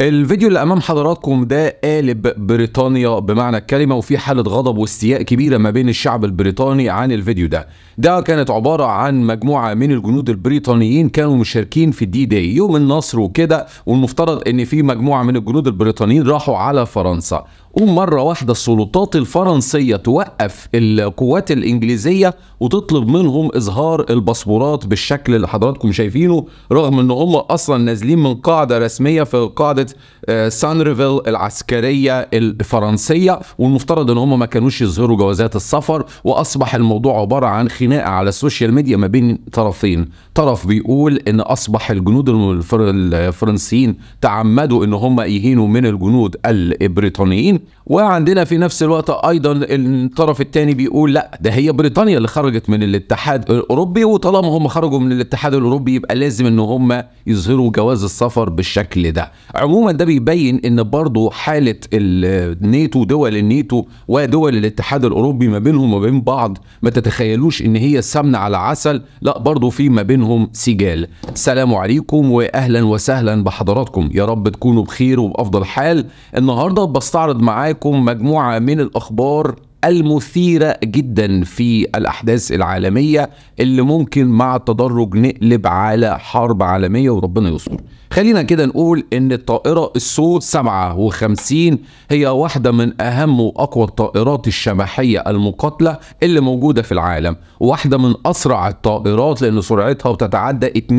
الفيديو اللي امام حضراتكم ده قالب بريطانيا بمعنى الكلمه وفي حاله غضب واستياء كبيره ما بين الشعب البريطاني عن الفيديو ده ده كانت عباره عن مجموعه من الجنود البريطانيين كانوا مشاركين في الدي داي يوم النصر وكده والمفترض ان في مجموعه من الجنود البريطانيين راحوا على فرنسا تقوم مرة واحدة السلطات الفرنسية توقف القوات الإنجليزية وتطلب منهم إظهار الباسبورات بالشكل اللي حضراتكم شايفينه رغم إن هم أصلا نازلين من قاعدة رسمية في قاعدة آه، سانريفيل العسكريه الفرنسيه والمفترض ان هم ما كانوش يظهروا جوازات السفر واصبح الموضوع عباره عن خناقه على السوشيال ميديا ما بين طرفين طرف بيقول ان اصبح الجنود الفرنسيين تعمدوا ان هم يهينوا من الجنود البريطانيين وعندنا في نفس الوقت ايضا الطرف الثاني بيقول لا ده هي بريطانيا اللي خرجت من الاتحاد الاوروبي وطالما هم خرجوا من الاتحاد الاوروبي يبقى لازم ان هم يظهروا جواز السفر بالشكل ده عموما ده بي يبين ان برضه حاله الناتو دول الناتو ودول الاتحاد الاوروبي ما بينهم وما بين بعض ما تتخيلوش ان هي سمنه على عسل لا برضه في ما بينهم سجال السلام عليكم واهلا وسهلا بحضراتكم يا رب تكونوا بخير وبافضل حال النهارده بستعرض معاكم مجموعه من الاخبار المثيرة جدا في الأحداث العالمية اللي ممكن مع التدرج نقلب على حرب عالمية وربنا يستر خلينا كده نقول ان الطائرة السو 57 هي واحدة من اهم واقوى الطائرات الشبحية المقاتلة اللي موجودة في العالم واحدة من اسرع الطائرات لان سرعتها بتتعدى 2.2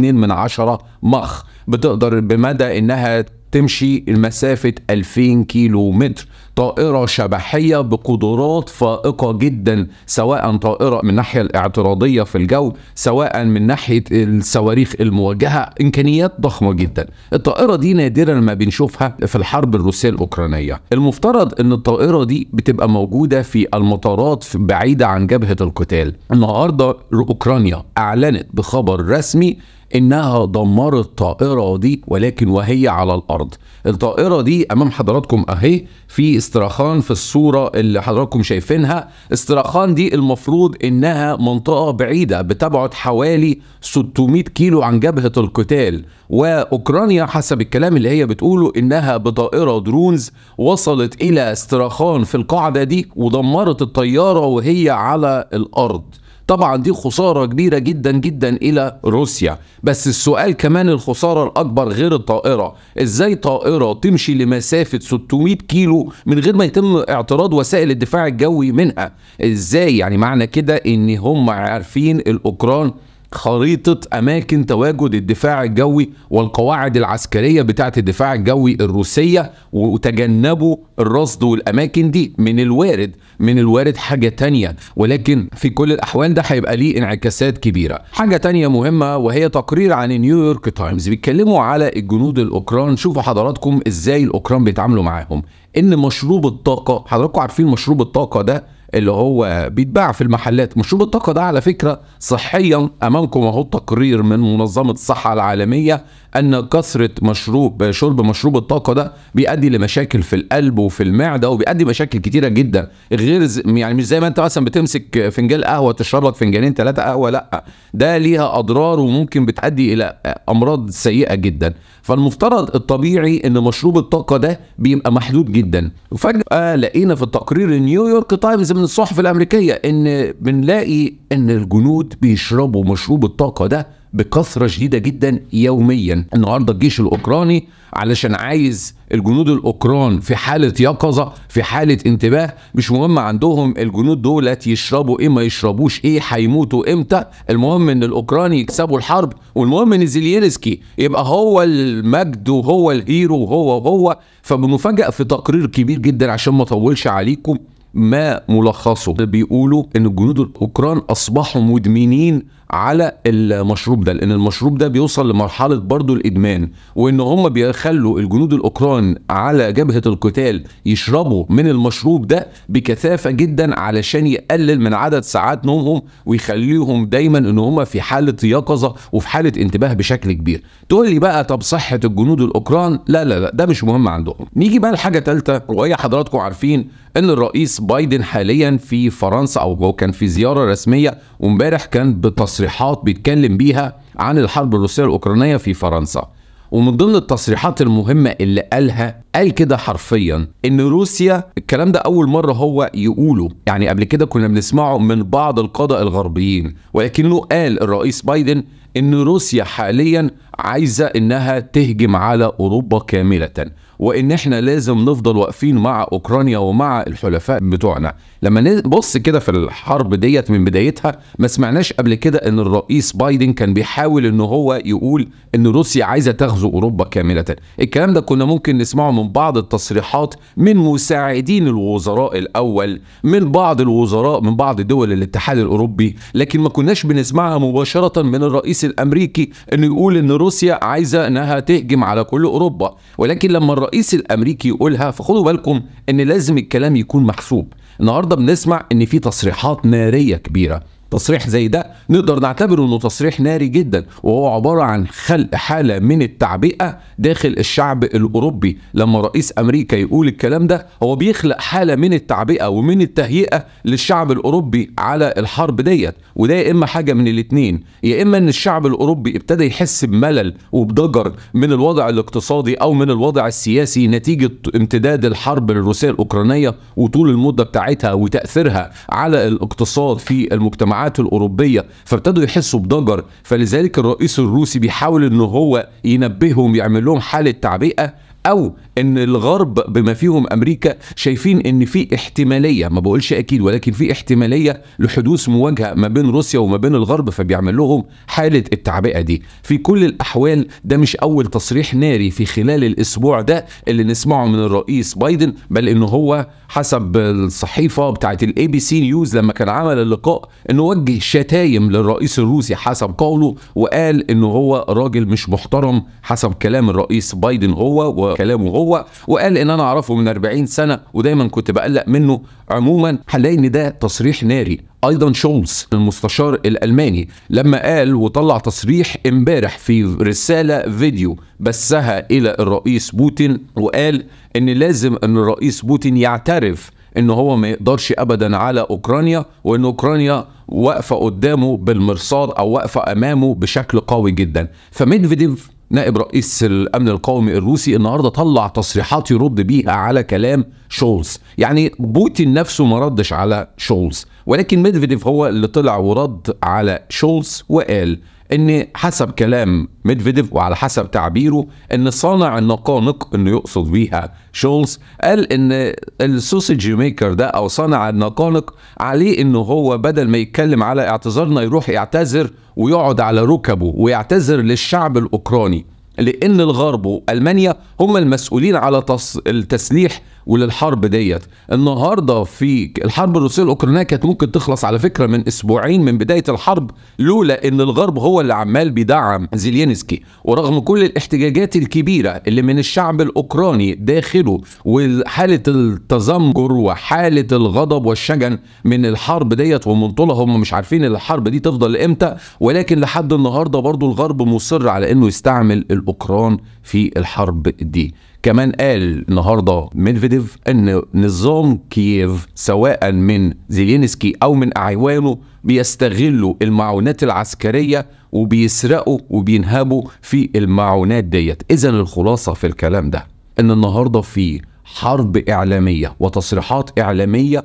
من عشرة مخ بتقدر بمدى انها تمشي المسافة 2000 كيلو متر طائرة شبحية بقدرات فائقة جدا سواء طائرة من ناحيه الاعتراضية في الجو سواء من ناحية الصواريخ الموجهة إمكانيات ضخمة جدا الطائرة دي نادرا ما بنشوفها في الحرب الروسية الأوكرانية المفترض أن الطائرة دي بتبقى موجودة في المطارات بعيدة عن جبهة القتال النهاردة أوكرانيا أعلنت بخبر رسمي انها دمرت الطائره دي ولكن وهي على الارض الطائره دي امام حضراتكم اهي في استراخان في الصوره اللي حضراتكم شايفينها استراخان دي المفروض انها منطقه بعيده بتبعد حوالي 600 كيلو عن جبهه القتال واوكرانيا حسب الكلام اللي هي بتقوله انها بطائره درونز وصلت الى استراخان في القاعده دي ودمرت الطياره وهي على الارض طبعا دي خساره كبيره جدا جدا الى روسيا بس السؤال كمان الخساره الاكبر غير الطائره ازاي طائره تمشي لمسافه 600 كيلو من غير ما يتم اعتراض وسائل الدفاع الجوي منها ازاي يعني معنى كده ان هم عارفين الاوكران خريطة أماكن تواجد الدفاع الجوي والقواعد العسكرية بتاعة الدفاع الجوي الروسية وتجنبوا الرصد والأماكن دي من الوارد من الوارد حاجة تانية ولكن في كل الأحوال ده هيبقى ليه انعكاسات كبيرة حاجة تانية مهمة وهي تقرير عن نيويورك تايمز بيتكلموا على الجنود الأوكران شوفوا حضراتكم إزاي الأوكران بيتعاملوا معاهم إن مشروب الطاقة حضراتكم عارفين مشروب الطاقة ده اللي هو بيتباع في المحلات مشروب الطاقه ده على فكره صحيا امامكم اهو تقرير من منظمه الصحه العالميه ان كثره مشروب شرب مشروب الطاقه ده بيؤدي لمشاكل في القلب وفي المعده وبيؤدي مشاكل كتيره جدا غير يعني مش زي ما انت مثلا بتمسك فنجان قهوه تشرب لك فنجانين ثلاثه قهوه لا ده ليها اضرار وممكن بتؤدي الى امراض سيئه جدا فالمفترض الطبيعي ان مشروب الطاقه ده بيبقى محدود جدا وفجاه لقينا في التقرير نيويورك تايمز من الصحف الامريكيه ان بنلاقي ان الجنود بيشربوا مشروب الطاقه ده بكثره شديده جدا يوميا النهارده الجيش الاوكراني علشان عايز الجنود الاوكران في حاله يقظه في حاله انتباه مش مهم عندهم الجنود دولت يشربوا ايه ما يشربوش ايه هيموتوا امتى المهم ان الاوكران يكسبوا الحرب والمهم ان زيليرسكي يبقى هو المجد وهو الهيرو وهو هو فبنفاجأ في تقرير كبير جدا عشان ما اطولش عليكم ما ملخصه بيقولوا ان الجنود الاوكران اصبحوا مدمنين على المشروب ده لان المشروب ده بيوصل لمرحله برضه الادمان وان هم بيخلوا الجنود الاوكران على جبهه القتال يشربوا من المشروب ده بكثافه جدا علشان يقلل من عدد ساعات نومهم ويخليهم دايما ان هم في حاله يقظه وفي حاله انتباه بشكل كبير تقول لي بقى طب صحه الجنود الاوكران لا لا لا ده مش مهم عندهم نيجي بقى لحاجه ثالثه وهي حضراتكم عارفين ان الرئيس بايدن حاليا في فرنسا او هو كان في زياره رسميه وامبارح كان بتصريحات بيتكلم بيها عن الحرب الروسيه الاوكرانيه في فرنسا ومن ضمن التصريحات المهمة اللي قالها قال كده حرفيا ان روسيا الكلام ده اول مرة هو يقوله يعني قبل كده كنا بنسمعه من بعض القادة الغربيين ولكنه قال الرئيس بايدن ان روسيا حاليا عايزة انها تهجم على اوروبا كاملة وان احنا لازم نفضل واقفين مع اوكرانيا ومع الحلفاء بتوعنا لما نبص كده في الحرب ديت من بدايتها ما سمعناش قبل كده ان الرئيس بايدن كان بيحاول ان هو يقول ان روسيا عايزه تغزو اوروبا كامله الكلام ده كنا ممكن نسمعه من بعض التصريحات من مساعدين الوزراء الاول من بعض الوزراء من بعض دول الاتحاد الاوروبي لكن ما كناش بنسمعها مباشره من الرئيس الامريكي انه يقول ان روسيا عايزه انها تهجم على كل اوروبا ولكن لما الرئيس الامريكي يقولها فخدوا بالكم ان لازم الكلام يكون محسوب النهارده بنسمع ان في تصريحات ناريه كبيره تصريح زي ده نقدر نعتبره انه تصريح ناري جدا وهو عباره عن خلق حاله من التعبئه داخل الشعب الاوروبي لما رئيس امريكا يقول الكلام ده هو بيخلق حاله من التعبئه ومن التهيئه للشعب الاوروبي على الحرب ديت وده يا اما حاجه من الاتنين يا اما ان الشعب الاوروبي ابتدى يحس بملل وبضجر من الوضع الاقتصادي او من الوضع السياسي نتيجه امتداد الحرب الروسيه الاوكرانيه وطول المده بتاعتها وتاثيرها على الاقتصاد في المجتمع الجامعات الاوروبيه فابتدوا يحسوا بضجر فلذلك الرئيس الروسي بيحاول ان هو ينبههم يعمل لهم حاله تعبئه او ان الغرب بما فيهم امريكا شايفين ان في احتماليه ما بقولش اكيد ولكن في احتماليه لحدوث مواجهه ما بين روسيا وما بين الغرب فبيعمل لهم حاله التعبئه دي في كل الاحوال ده مش اول تصريح ناري في خلال الاسبوع ده اللي نسمعه من الرئيس بايدن بل ان هو حسب الصحيفه بتاعه الاي بي سي نيوز لما كان عمل اللقاء انه وجه شتايم للرئيس الروسي حسب قوله وقال انه هو راجل مش محترم حسب كلام الرئيس بايدن هو وكلامه هو هو وقال ان انا اعرفه من 40 سنه ودايما كنت بقلق منه عموما هنلاقي ان ده تصريح ناري ايضا شولز المستشار الالماني لما قال وطلع تصريح امبارح في رساله فيديو بثها الى الرئيس بوتين وقال ان لازم ان الرئيس بوتين يعترف ان هو ما يقدرش ابدا على اوكرانيا وان اوكرانيا واقفه قدامه بالمرصاد او واقفه امامه بشكل قوي جدا فميدفيديف نائب رئيس الامن القومي الروسي النهارده طلع تصريحات يرد بيها على كلام شولز يعني بوتين نفسه ما ردش على شولز ولكن ميدفيديف هو اللي طلع ورد على شولز وقال ان حسب كلام ميدفيديف وعلى حسب تعبيره ان صانع النقانق انه يقصد بيها شولز قال ان السوسج ميكر ده او صانع النقانق عليه انه هو بدل ما يتكلم على اعتذارنا يروح يعتذر ويقعد على ركبه ويعتذر للشعب الاوكراني لان الغرب والمانيا هم المسؤولين على التسليح وللحرب ديت النهارده في الحرب الروسيه الاوكرانيه كانت ممكن تخلص على فكره من اسبوعين من بدايه الحرب لولا ان الغرب هو اللي عمال بيدعم زيلينسكي ورغم كل الاحتجاجات الكبيره اللي من الشعب الاوكراني داخله وحاله التذمر وحاله الغضب والشجن من الحرب ديت ومن طولها هم مش عارفين الحرب دي تفضل امتى ولكن لحد النهارده برضو الغرب مصر على انه يستعمل الاوكران في الحرب دي كمان قال النهارده ميدفيديف ان نظام كييف سواء من زيلينسكي او من اعوانه بيستغلوا المعونات العسكريه وبيسرقوا وبينهبوا في المعونات ديت اذا الخلاصه في الكلام ده ان النهارده في حرب اعلاميه وتصريحات اعلاميه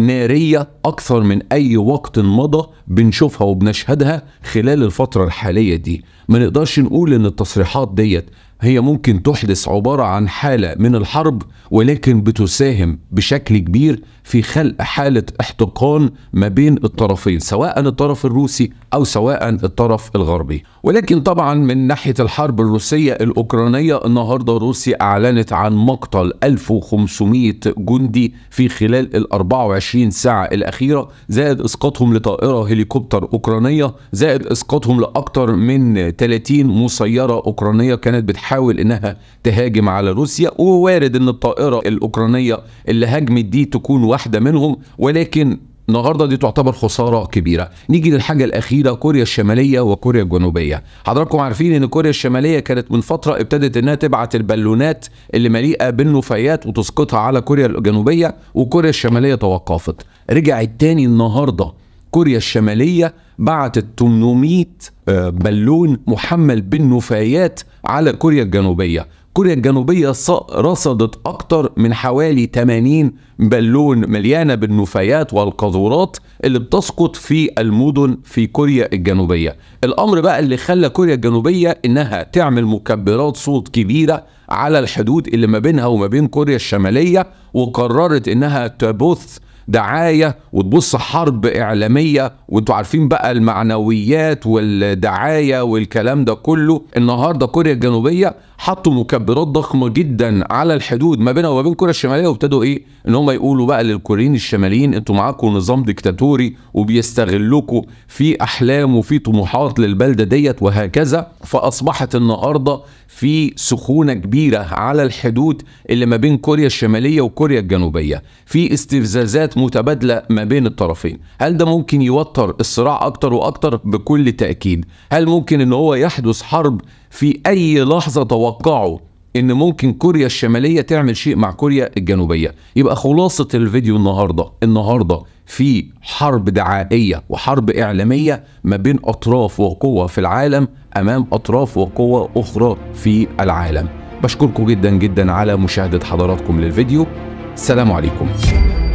نارية أكثر من أي وقت مضى بنشوفها وبنشهدها خلال الفترة الحالية دي ما نقدرش نقول ان التصريحات ديت هي ممكن تحدث عباره عن حاله من الحرب ولكن بتساهم بشكل كبير في خلق حاله احتقان ما بين الطرفين سواء الطرف الروسي او سواء الطرف الغربي ولكن طبعا من ناحيه الحرب الروسيه الاوكرانيه النهارده روسيا اعلنت عن مقتل 1500 جندي في خلال ال 24 ساعه الاخيره زائد اسقاطهم لطائره هليكوبتر اوكرانيه زائد اسقاطهم لاكثر من 30 مسيرة أوكرانية كانت بتحاول إنها تهاجم على روسيا ووارد إن الطائرة الأوكرانية اللي هاجمت دي تكون واحدة منهم ولكن النهارده دي تعتبر خساره كبيره نيجي للحاجه الاخيره كوريا الشماليه وكوريا الجنوبيه حضراتكم عارفين ان كوريا الشماليه كانت من فتره ابتدت انها تبعت البالونات اللي مليئه بالنفايات وتسقطها على كوريا الجنوبيه وكوريا الشماليه توقفت رجعت تاني النهارده كوريا الشماليه بعتت 800 آه، بالون محمل بالنفايات على كوريا الجنوبية كوريا الجنوبية رصدت أكثر من حوالي 80 بالون مليانة بالنفايات والقاذورات اللي بتسقط في المدن في كوريا الجنوبية الأمر بقى اللي خلى كوريا الجنوبية إنها تعمل مكبرات صوت كبيرة على الحدود اللي ما بينها وما بين كوريا الشمالية وقررت إنها تبث دعايه وتبص حرب اعلاميه وانتوا عارفين بقى المعنويات والدعايه والكلام ده كله النهارده كوريا الجنوبيه حطوا مكبرات ضخمه جدا على الحدود ما بينها وما بين كوريا الشماليه وابتدوا ايه ان هم يقولوا بقى للكوريين الشماليين انتوا معاكم نظام ديكتاتوري وبيستغلوكم في احلام وفي طموحات للبلده ديت وهكذا فاصبحت النهارده في سخونه كبيره على الحدود اللي ما بين كوريا الشماليه وكوريا الجنوبيه في استفزازات متبادله ما بين الطرفين هل ده ممكن يوتر الصراع اكتر واكتر بكل تاكيد هل ممكن ان هو يحدث حرب في أي لحظة توقعوا إن ممكن كوريا الشمالية تعمل شيء مع كوريا الجنوبية يبقى خلاصة الفيديو النهاردة النهاردة في حرب دعائية وحرب إعلامية ما بين أطراف وقوة في العالم أمام أطراف وقوة أخرى في العالم بشكركم جدا جدا على مشاهدة حضراتكم للفيديو السلام عليكم